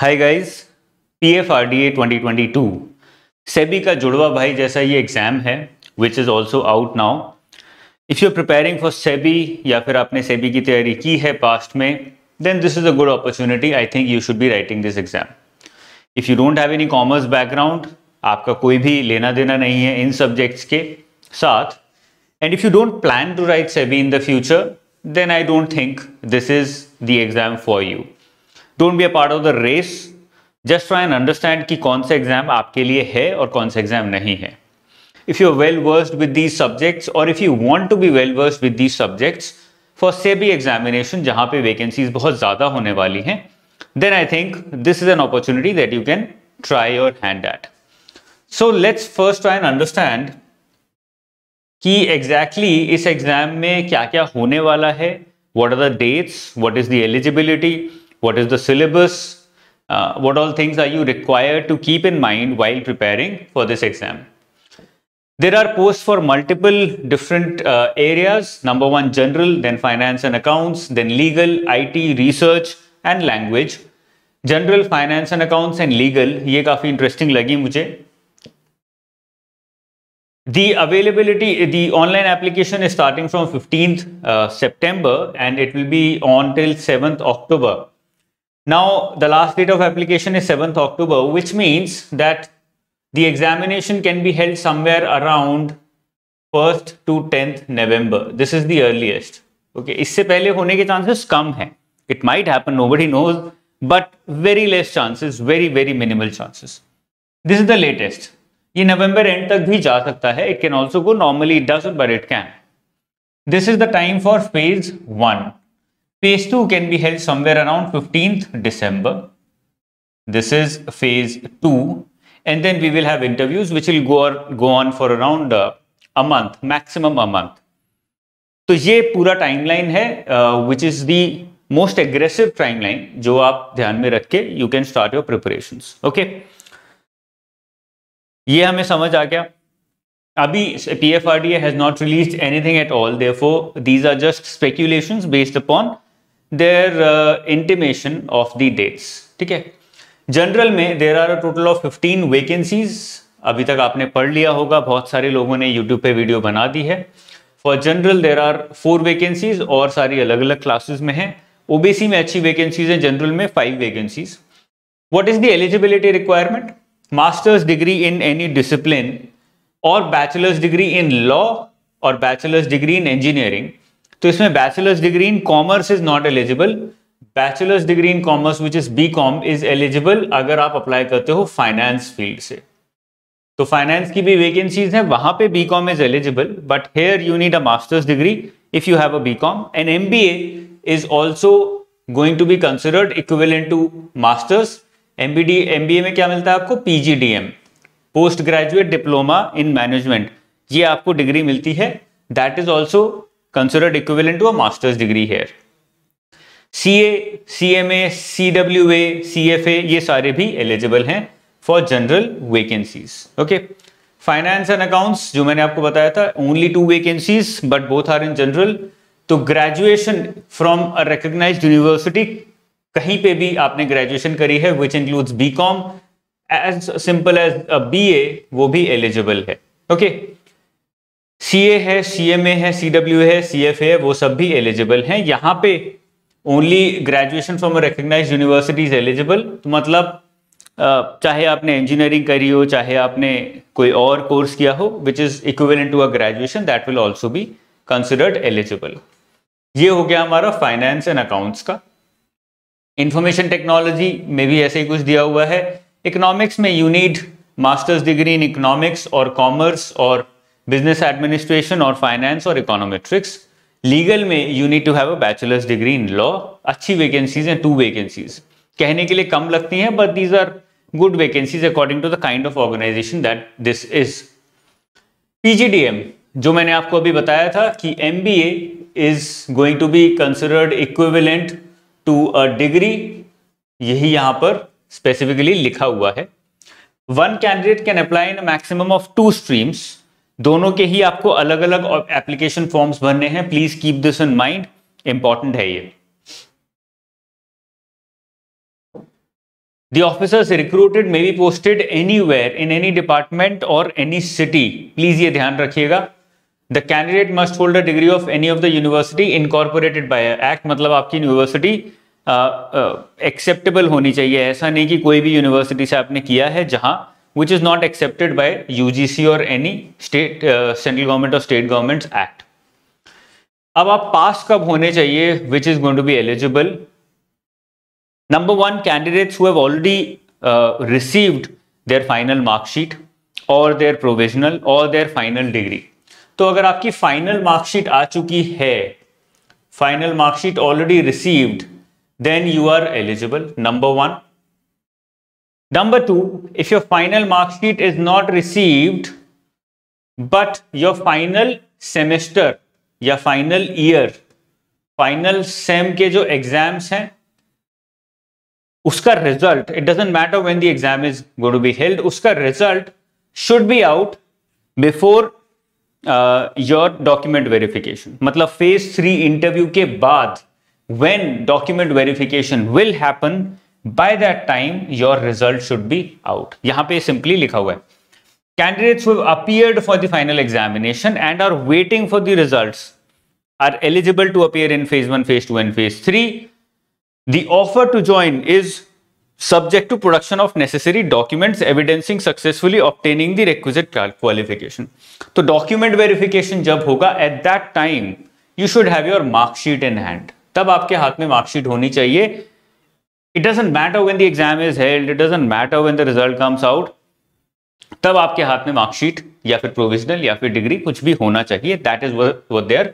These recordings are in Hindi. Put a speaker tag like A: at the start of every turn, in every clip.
A: हाय गाइस पीएफआरडीए 2022 सेबी का जुड़वा भाई जैसा ये एग्ज़ाम है which is also out now if you are preparing for SEBI या फिर आपने सेबी की तैयारी की है पास्ट में then this is a good opportunity I think you should be writing this exam if you don't have any commerce background आपका कोई भी लेना देना नहीं है इन सब्जेक्ट्स के साथ and if you don't plan to write SEBI in the future then I don't think this is the exam for you don't be a part of the race just try and understand कि कौन सा एग्जाम आपके लिए है और कौन सा एग्जाम नहीं है if you well versed with these subjects और if you want to be well versed with these subjects for SEBI examination जहां पे वैकेंसीज बहुत ज्यादा होने वाली हैं then I think this is an opportunity that you can try your hand at so let's first try and understand कि एग्जैक्टली exactly इस एग्जाम में क्या क्या होने वाला है what are the dates what is the eligibility what is the syllabus, uh, what all things are you required to keep in mind while preparing for this exam. There are posts for multiple different uh, areas. Number one, general, then finance and accounts, then legal, IT, research and language. General, finance and accounts, and legal. ये काफ़ी interesting लगी मुझे The availability, the online application is starting from 15th uh, September and it will be on till 7th October. Now, the last date of application is 7th October, which means that the examination can be held somewhere around 1st to 10th November. This is the earliest. Okay, इससे पहले होने के chances कम हैं. It might happen, nobody knows, but very less chances, very very minimal chances. This is the latest. ये November end तक भी जा सकता है. It can also go normally, it doesn't, but it can. This is the time for phase one phase 2 can be held somewhere around 15th december this is phase 2 and then we will have interviews which will go or, go on for around uh, a month maximum a month so ye pura timeline hai uh, which is the most aggressive timeline jo aap you can start your preparations okay ye hame samajh aa gaya abhi pfrda has not released anything at all therefore these are just speculations based upon their intimation of the dates ठीक है जनरल में there are a total of 15 vacancies अभी तक आपने पढ़ लिया होगा बहुत सारे लोगों ने यूट्यूब पे वीडियो बना दी है for general there are four vacancies और सारी अलग अलग क्लासेज में हैं ओबीसी में अच्छी वेकेंसीज हैं जनरल में five vacancies what is the eligibility requirement masters degree in any discipline और बैचलर्स डिग्री इन लॉ और बैचलर्स डिग्री इन इंजीनियरिंग तो इसमें bachelors degree in commerce is not eligible bachelors degree in commerce which is B Com is eligible अगर आप अप्लाई करते हो फाइनेंस फील्ड से तो फाइनेंस की भी वेकेंसीज है वहां पे B Com is eligible but here you need a masters degree if you have a B Com and M B A is also going to be considered equivalent to masters M B D M B A में क्या मिलता है आपको P G D M post graduate diploma in management ये आपको डिग्री मिलती है that is also considered equivalent to a master's degree here. CA, CMA, CWA, CFA ये सारे भी eligible हैं for general vacancies. Okay. Finance and accounts जो मैंने आपको बताया था only two vacancies but both are in general. तो graduation from a recognised university कहीं पे भी आपने ग्रेजुएशन करी है which includes B Com as simple as B A वो भी एलिजिबल है ओके okay? सी ए है सी एम ए है सी डब्ल्यू है सी एफ है वो सब भी एलिजिबल हैं यहाँ पे only graduation from recognise university is eligible तो मतलब चाहे आपने इंजीनियरिंग करी हो चाहे आपने कोई और कोर्स किया हो which is equivalent to a graduation that will also be considered eligible ये हो गया हमारा फाइनेंस एंड अकाउंट्स का इंफॉर्मेशन टेक्नोलॉजी में भी ऐसे ही कुछ दिया हुआ है इकोनॉमिक्स में you need masters degree in economics और कॉमर्स और बिजनेस एडमिनिस्ट्रेशन और फाइनेंस और इकोनॉमेट्रिक्स लीगल में you need to have a bachelors degree in law अच्छी वैकेंसीज हैं टू वैकेंसीज कहने के लिए कम लगती हैं but these are good vacancies according to the kind of organisation that this is PGDM जो मैंने आपको अभी बताया था कि M B A is going to be considered equivalent to a degree यही यहाँ पर स्पेसिफिकली लिखा हुआ है one candidate can apply in maximum of two streams दोनों के ही आपको अलग अलग एप्लीकेशन फॉर्म्स भरने हैं please keep this in mind important है ये The officers recruited may be posted anywhere in any department or any city. Please ये ध्यान रखिएगा the candidate must hold a degree of any of the university incorporated by act मतलब आपकी यूनिवर्सिटी एक्सेप्टेबल uh, uh, होनी चाहिए ऐसा नहीं कि कोई भी यूनिवर्सिटी से आपने किया है जहां which is not accepted by UGC or any state uh, central government or state governments act. अब आप पास कब होने चाहिए which is going to be eligible number one candidates who have already received their final marksheet और देयर प्रोविजनल और देयर फाइनल डिग्री तो अगर आपकी फाइनल मार्कशीट आ चुकी है final marksheet already received then you are eligible number one Number 2 if your final mark sheet is not received, but your final semester या final year, final sem के जो exams हैं उसका result, it doesn't matter when the exam is going to be held, उसका result should be out before your document verification मतलब फेज थ्री इंटरव्यू के बाद when document verification will happen by that time your result should be out yahan pe simply likha candidates who have appeared for the final examination and are waiting for the results are eligible to appear in phase 1 phase 2 and phase 3 the offer to join is subject to production of necessary documents evidencing successfully obtaining the requisite qualification So, document verification जब होगा at that time you should have your mark sheet in hand तब आपके हाथ में mark sheet होनी चाहिए it doesn't matter when the exam is held it doesn't matter when the result comes out तब आपके हाथ में मार्कशीट या फिर प्रोविजनल या फिर डिग्री कुछ भी होना चाहिए दैट इज वो देयर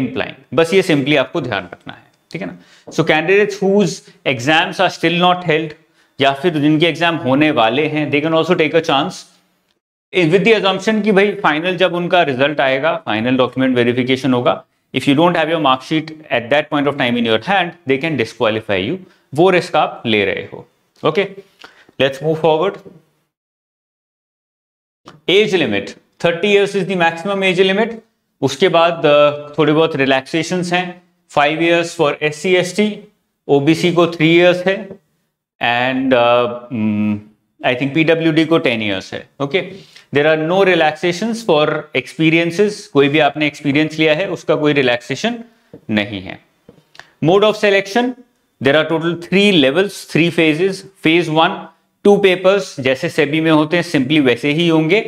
A: इम्प्लाइंग बस ये सिंपली आपको ध्यान रखना है ठीक है ना so candidates whose exams are still not held या फिर जिनके एग्जाम होने वाले हैं they can also take a chance with the की भाई फाइनल जब उनका रिजल्ट आएगा फाइनल डॉक्यूमेंट वेरिफिकेशन होगा if you don't have your marksheet at that point of time in your hand they can disqualify you वो रिस्क आप ले रहे हो okay let's move forward age limit thirty years is the maximum age limit उसके बाद uh, थोड़े बहुत रिलैक्सेशन हैं five years for S C S T OBC को थ्री ईयर्स है एंड आई थिंक पीडब्ल्यूडी को टेन ईयर्स है okay there are no relaxation for experiences कोई भी आपने एक्सपीरियंस लिया है उसका कोई रिलैक्सेशन नहीं है mode of selection there are total three levels three phases phase one two papers जैसे सेबी में होते हैं सिंपली वैसे ही होंगे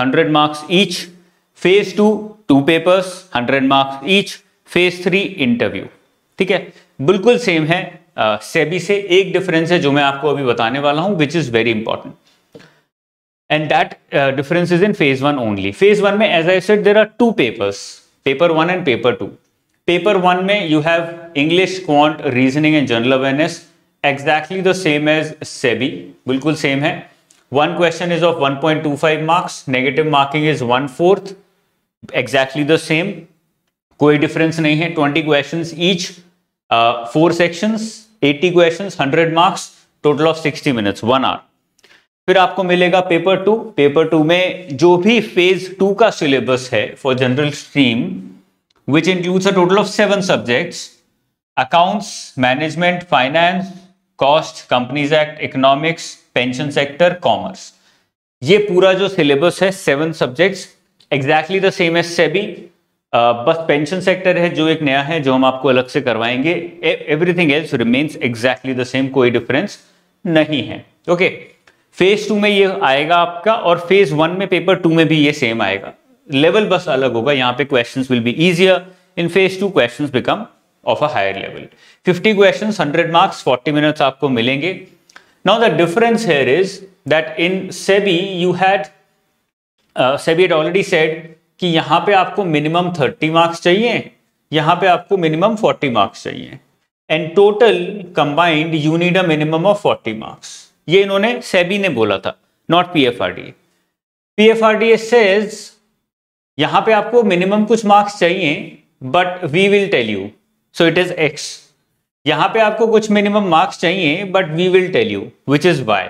A: hundred marks each phase two two papers hundred marks each phase three interview ठीक है बिल्कुल सेम है सेबी uh, से एक डिफरेंस है जो मैं आपको अभी बताने वाला हूं which is very important and that difference is in phase one only phase one में as I said there are two papers paper one and paper two paper one में you have English quant reasoning and general awareness exactly the same as SEBI बिल्कुल सेम है one question is of 1.25 marks negative marking is one fourth exactly the same कोई डिफरेंस नहीं है 20 questions each four sections 80 questions 100 marks total of 60 minutes one hour फिर आपको मिलेगा पेपर टू पेपर टू में जो भी फेज टू का सिलेबस है for general stream which includes a total of seven subjects accounts, management, finance, cost, companies act, economics, pension sector, commerce. ये पूरा जो सिलेबस है seven subjects exactly the same है सेबी बस पेंशन सेक्टर है जो एक नया है जो हम आपको अलग से करवाएंगे everything else remains exactly the same कोई डिफरेंस नहीं है ओके फेज टू में ये आएगा आपका और फेज वन में पेपर टू में भी ये सेम आएगा लेवल बस अलग होगा यहाँ पे questions will be easier in phase two questions become of a higher level 50 questions 100 marks 40 minutes आपको मिलेंगे now the difference here is that in SEBI you had SEBI at already said कि यहाँ पे आपको मिनिमम 30 मार्क्स चाहिए यहाँ पे आपको मिनिमम 40 मार्क्स चाहिए and total combined you need a minimum of 40 marks ये इन्होंने सेबी ने बोला था not P P F F R D PFRDA PFRDA says यहां पे आपको मिनिमम कुछ मार्क्स चाहिए but we will tell you so it is X यहां पे आपको कुछ मिनिमम मार्क्स चाहिए but we will tell you which is Y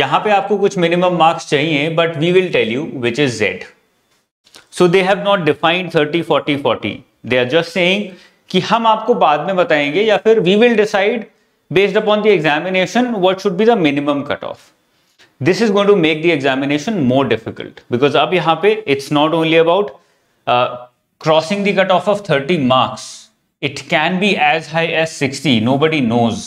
A: यहां पे आपको कुछ मिनिमम मार्क्स चाहिए but we will tell you which is Z so they have not defined thirty forty forty they are just saying कि हम आपको बाद में बताएंगे या फिर we will decide based upon the examination what should be the minimum cut off this is going to make the examination more difficult because अब यहाँ पे it's not only about crossing the cut off of thirty marks it can be as high as sixty nobody knows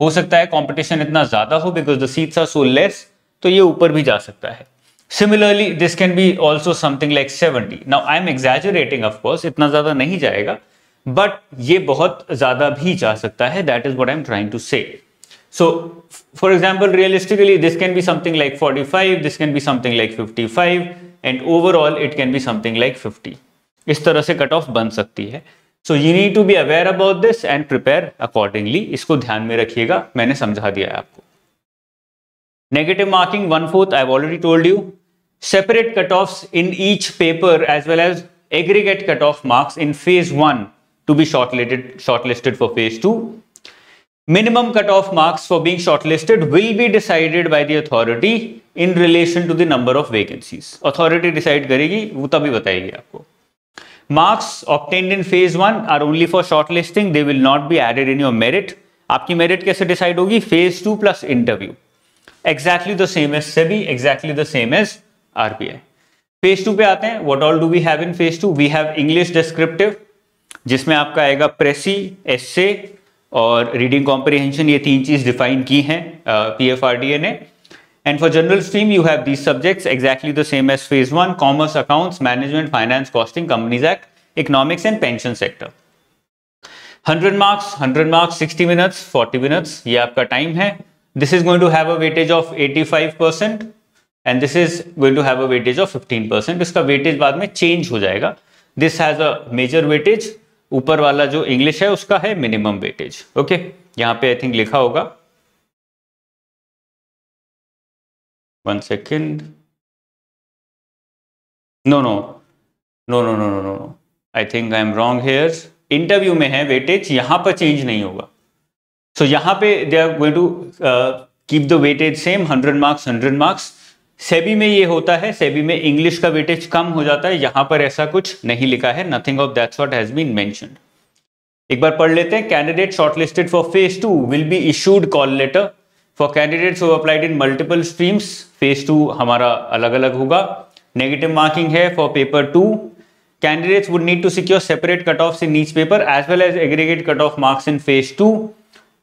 A: हो सकता है कॉम्पिटिशन इतना ज्यादा हो because the seats are so less तो ये ऊपर भी जा सकता है similarly this can be also something like seventy now I am exaggerating of course इतना ज्यादा नहीं जाएगा बट ये बहुत ज्यादा भी जा सकता है that is what I am trying to say So, for example, realistically, this can be something like 45, this can be something like 55, and overall, it can be something like 50. Is tarah se cutoff ban sakti hai. So, you need to be aware about this and prepare accordingly. Isko dhyan mein rakhiyega, maine samjha diya hai Negative marking, one-fourth, I've already told you. Separate cutoffs in each paper as well as aggregate cutoff marks in phase one to be shortlisted for phase two Minimum cutoff marks for being shortlisted will be decided by the authority in relation to the number of vacancies. Authority decide करेगी वो तभी बताएगी आपको. Marks obtained in phase one are only for shortlisting. They will not be added in your merit. आपकी merit कैसे decide होगी? Phase two plus interview. Exactly the same as SEBI. Exactly the same as RBI. Phase two पे आते हैं. What all do we have in phase two? We have English descriptive, जिसमें आपका आएगा प्रेसी, एस्से और रीडिंग कॉम्प्रीहेंशन ये तीन चीज़ डिफाइन की हैं P F R D A ने and for general stream you have these subjects exactly the same as phase one commerce accounts management finance costing companies act economics and pension sector 100 marks 100 marks 60 minutes 40 minutes ये आपका टाइम है this is going to have a weightage of 85 percent and this is going to have a weightage of 15 percent इसका वेटेज बाद में चेंज हो जाएगा this has a major weightage ऊपर वाला जो इंग्लिश है उसका है मिनिमम वेटेज ओके यहां पे आई थिंक लिखा होगा one second no no no no no no no no I think I am wrong here interview में है वेटेज यहां पर चेंज नहीं होगा सो so, यहां पे they are going to keep the weightage same hundred marks hundred marks SEBI में ये होता है सेबी में इंग्लिश का वेटेज कम हो जाता है यहां पर ऐसा कुछ नहीं लिखा है nothing of that sort has been mentioned एक बार पढ़ लेते हैं candidate shortlisted for phase two will be issued call letter for candidate applied in multiple streams phase two हमारा अलग अलग होगा नेगेटिव मार्किंग है for paper two candidates would need to secure separate cut off in each paper as well as aggregate cut off marks in phase two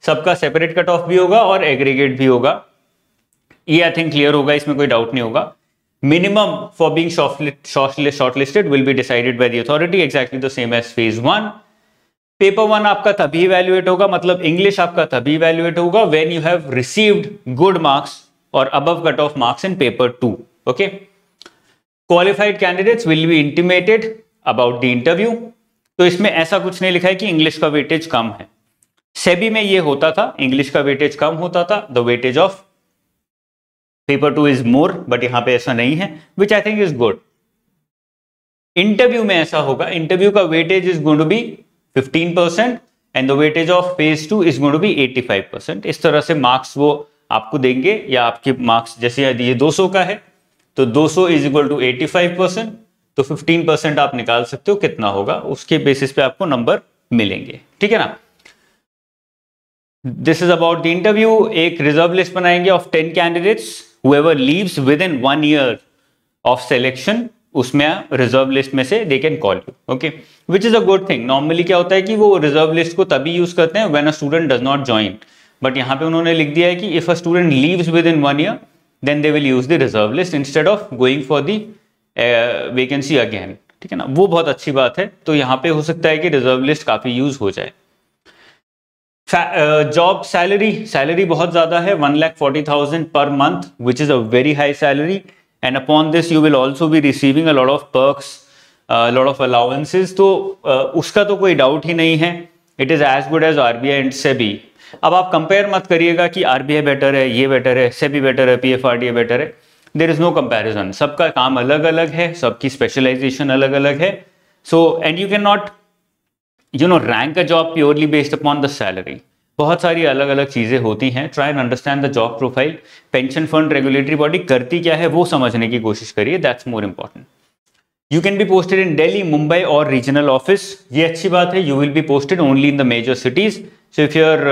A: सबका सेपरेट कट ऑफ भी होगा और एग्रीगेट भी होगा ये आई थिंक क्लियर होगा इसमें कोई डाउट नहीं होगा minimum for being shortlisted will be decided by the authority exactly the same as phase one paper one आपका तभी इवेल्युएट होगा मतलब इंग्लिश आपका तभी इवेल्युएट होगा when you have received good marks और above cut off marks in paper two okay qualified candidates will be intimated about the interview तो इसमें ऐसा कुछ नहीं लिखा है कि इंग्लिश का वेटेज कम है सेबी में ये होता था इंग्लिश का वेटेज कम होता था the weightage of paper two is more but यहां पे ऐसा नहीं है which I think is good interview में ऐसा होगा इंटरव्यू का weightage is good be fifteen percent and the weightage of phase two is good be eighty five percent इस तरह से मार्क्स वो आपको देंगे या आपके मार्क्स जैसे ये 200 का है तो 200 सौ is equal to eighty percent तो 15 परसेंट आप निकाल सकते हो कितना होगा उसके बेसिस पे आपको नंबर मिलेंगे ठीक है ना this is about the interview एक रिजर्व लिस्ट बनाएंगे of ten candidates whoever leaves within one year of selection उसमें रिजर्व लिस्ट में से they can call you okay which is a good thing normally क्या होता है कि वो रिजर्व लिस्ट को तभी यूज करते हैं when a student does not join but यहाँ पे उन्होंने लिख दिया है कि if a student leaves within one year then they will use the reserve list instead of going for the vacancy again ठीक है ना वो बहुत अच्छी बात है तो यहाँ पे हो सकता है कि रिजर्व लिस्ट काफी यूज हो जाए जॉब सैलरी सैलरी बहुत ज़्यादा है one lakh forty thousand per month which is a very high salary and upon this you will also be receiving a lot of perks lot of allowances तो uh, उसका तो कोई डाउट ही नहीं है it is as good as R B I and SEBI अब आप कंपेयर मत करिएगा कि आर बी आई बेटर है ये बेटर है से बी बेटर है P F R D A better है देर इज़ नो कंपेरिजन सबका काम अलग अलग है सबकी स्पेशलाइजेशन अलग अलग है so and you can not you know rank a job purely based upon the salary बहुत सारी अलग अलग चीज़ें होती हैं try and understand the job profile pension fund regulatory body करती क्या है वो समझने की कोशिश करिए that's more important you can be posted in Delhi Mumbai और रीजनल ऑफिस ये अच्छी बात है you will be posted only in the major cities so if you're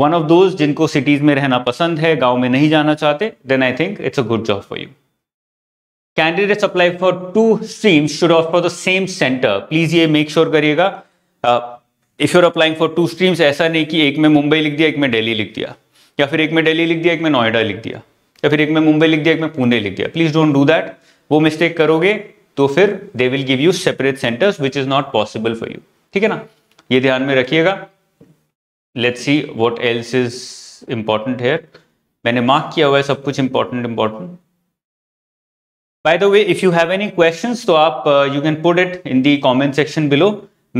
A: one of those जिनको सिटीज़ में रहना पसंद है गाँव में नहीं जाना चाहते then I think it's a good job for you candidate apply for two streams should for the same centre please ये मेक श्योर करिएगा if you're applying for two streams ऐसा नहीं कि एक में मुंबई लिख दिया एक में दिल्ली लिख दिया या फिर एक में दिल्ली लिख दिया एक में नोएडा लिख दिया या फिर एक में मुंबई लिख दिया एक में पुणे लिख दिया प्लीज डोंट डू दैट वो मिस्टेक करोगे तो फिर they will give you separate centres which is not possible for you ठीक है ना ये ध्यान में रखिएगा let's see what else is important here मैंने मार्क किया हुआ है सब कुछ important important by the way if you have any question तो आप you can put it in the comment section below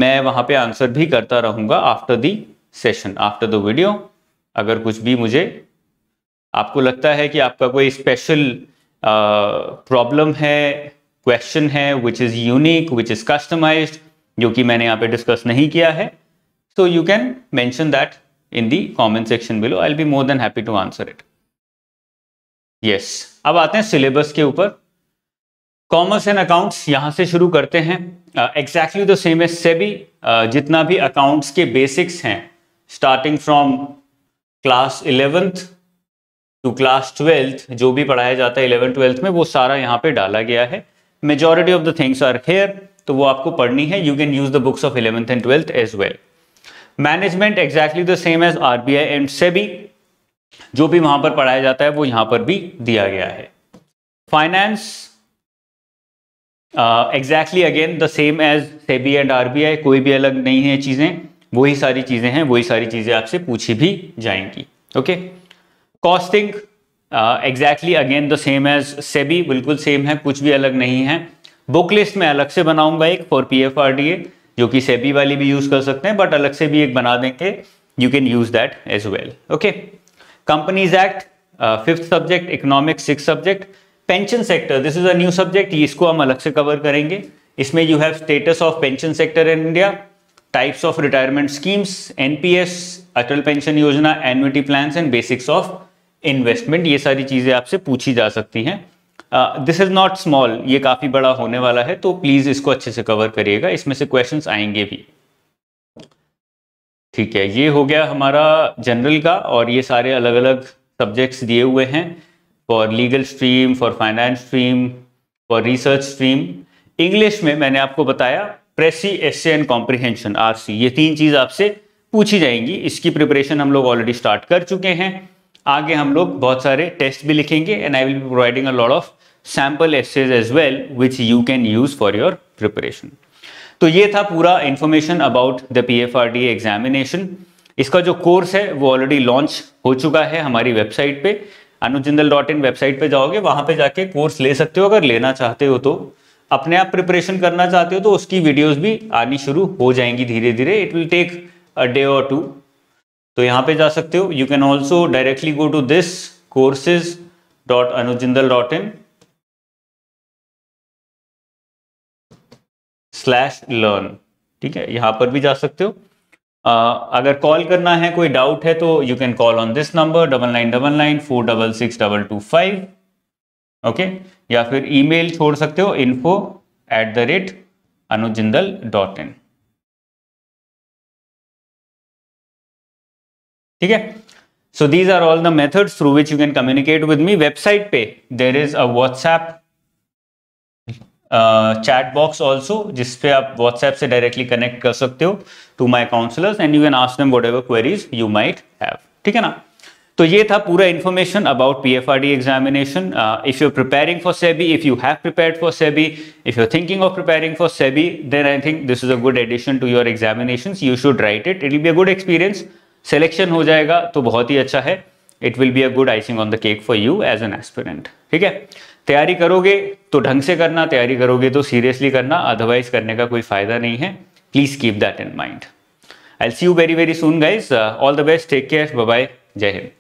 A: मैं वहां पे आंसर भी करता रहूंगा after the session after the video अगर कुछ भी मुझे आपको लगता है कि आपका कोई स्पेशल प्रॉब्लम uh, है क्वेश्चन है which is unique which is customized जो कि मैंने यहाँ पे डिस्कस नहीं किया है so you can mention that in the comment section below I'll be more than happy to answer it yes अब आते हैं सिलेबस के ऊपर कॉमर्स एंड अकाउंट्स यहां से शुरू करते हैं एग्जैक्टली द सेम है सेबी जितना भी अकाउंट्स के बेसिक्स हैं starting from class eleventh to class twelfth जो भी पढ़ाया जाता है इलेवन ट्वेल्थ में वो सारा यहाँ पे डाला गया है majority of the things are here तो वो आपको पढ़नी है you can use the books of eleventh and twelfth as well management exactly the same as R B I and SEBI जो भी वहां पर पढ़ाया जाता है वो यहां पर भी दिया गया है finance exactly again the same as SEBI and RBI कोई भी अलग नहीं है चीज़ें वही सारी चीज़ें हैं वही सारी चीज़ें आपसे पूछी भी जाएंगी okay costing exactly again the same as SEBI बिल्कुल सेम है कुछ भी अलग नहीं है बुक लिस्ट में अलग से बनाऊंगा एक for P F R D A जो कि सेबी वाली भी यूज़ कर सकते हैं बट अलग से भी एक बना देंगे you can use that as well okay companies act fifth subject economics six subject pension sector this is a new subject इसको हम अलग से कवर करेंगे इसमें you have status of pension sector in India types of retirement schemes NPS Atal pension Yojana annuity plan and basics of investment ये सारी चीजें आपसे पूछी जा सकती हैं दिस इज नॉट स्मॉल ये काफी बड़ा होने वाला है तो प्लीज इसको अच्छे से कवर करिएगा इसमें से क्वेश्चन आएंगे भी ठीक है ये हो गया हमारा जनरल का और ये सारे अलग अलग सब्जेक्ट्स दिए हुए हैं for legal stream for finance stream for research stream English में मैंने आपको बताया precis essay and comprehension RC ये तीन चीज़ आपसे पूछी जाएंगी इसकी प्रिपरेशन हम लोग ऑलरेडी स्टार्ट कर चुके हैं आगे हम लोग बहुत सारे टेस्ट भी लिखेंगे and I will be providing a lot of sample essays as well which you can use for your preparation तो ये था पूरा information about the P F R D examination इसका जो कोर्स है वो ऑलरेडी लॉन्च हो चुका है हमारी वेबसाइट पे अनुजिंदल डॉट इन वेबसाइट पे जाओगे वहां पे जाके कोर्स ले सकते हो अगर लेना चाहते हो तो अपने आप प्रिपरेशन करना चाहते हो तो उसकी वीडियोस भी आनी शुरू हो जाएंगी धीरे धीरे it will take a day or two तो यहाँ पे जा सकते हो you can also directly go to this courses dot Anujjindal dot in slash learn ठीक है यहाँ पर भी जा सकते हो अगर कॉल करना है कोई डाउट है तो you can call on this number double nine double nine four double six double two five okay या फिर ईमेल छोड़ सकते हो info at the rate Anujindal dot in ठीक है so these are all the methods through which you can communicate with me website पे there is a WhatsApp chat box also जिसपे आप व्हाट्सएप से डायरेक्टली कनेक्ट कर सकते हो to my counsellors and you can ask them whatever queries you might have ठीक है ना तो ये था पूरा information about P F R D examination if you preparing for SEBI if you have prepare for SEBI if you thinking of preparing for SEBI then I think this is a good addition to your examination you should write it it will be a good experience selection हो जाएगा तो बहुत ही अच्छा है it will be a good icing on the cake for you as an aspirant ठीक है तैयारी करोगे तो ढंग से करना तैयारी करोगे तो सीरियसली करना अदरवाइज करने का कोई फायदा नहीं है please keep that in mind I see you very very soon guys all the best take care bye जय हिंद